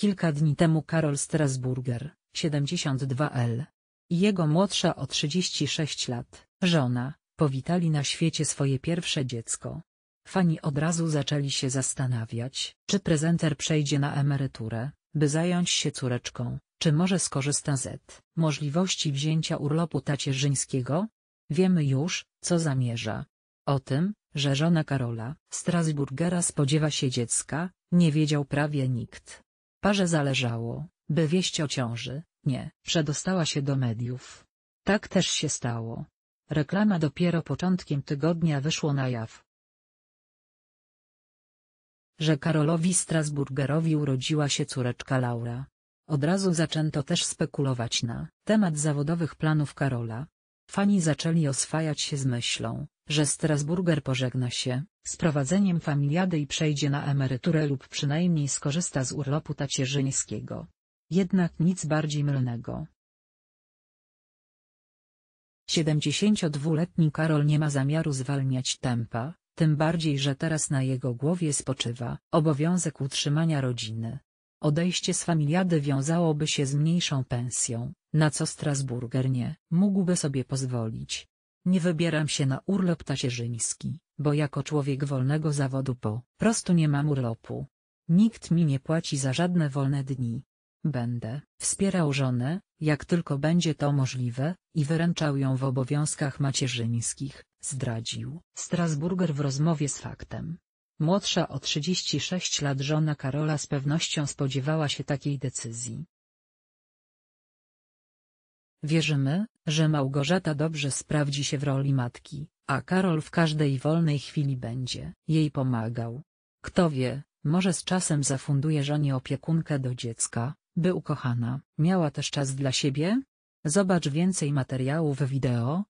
Kilka dni temu Karol Strasburger, 72L. Jego młodsza o 36 lat, żona, powitali na świecie swoje pierwsze dziecko. Fani od razu zaczęli się zastanawiać, czy prezenter przejdzie na emeryturę, by zająć się córeczką, czy może skorzysta z e możliwości wzięcia urlopu tacierzyńskiego? Wiemy już, co zamierza. O tym, że żona Karola Strasburgera spodziewa się dziecka, nie wiedział prawie nikt. Parze zależało, by wieść o ciąży, nie, przedostała się do mediów. Tak też się stało. Reklama dopiero początkiem tygodnia wyszło na jaw. Że Karolowi Strasburgerowi urodziła się córeczka Laura. Od razu zaczęto też spekulować na temat zawodowych planów Karola, Fani zaczęli oswajać się z myślą, że Strasburger pożegna się z prowadzeniem familiady i przejdzie na emeryturę lub przynajmniej skorzysta z urlopu tacierzyńskiego. Jednak nic bardziej mylnego. 72-letni Karol nie ma zamiaru zwalniać tempa, tym bardziej że teraz na jego głowie spoczywa obowiązek utrzymania rodziny. Odejście z familiady wiązałoby się z mniejszą pensją, na co Strasburger nie mógłby sobie pozwolić. Nie wybieram się na urlop tacierzyński, bo jako człowiek wolnego zawodu po prostu nie mam urlopu. Nikt mi nie płaci za żadne wolne dni. Będę wspierał żonę, jak tylko będzie to możliwe, i wyręczał ją w obowiązkach macierzyńskich, zdradził Strasburger w rozmowie z faktem. Młodsza o 36 lat żona Karola z pewnością spodziewała się takiej decyzji. Wierzymy, że Małgorzata dobrze sprawdzi się w roli matki, a Karol w każdej wolnej chwili będzie jej pomagał. Kto wie, może z czasem zafunduje żonie opiekunkę do dziecka, by ukochana miała też czas dla siebie? Zobacz więcej materiałów wideo,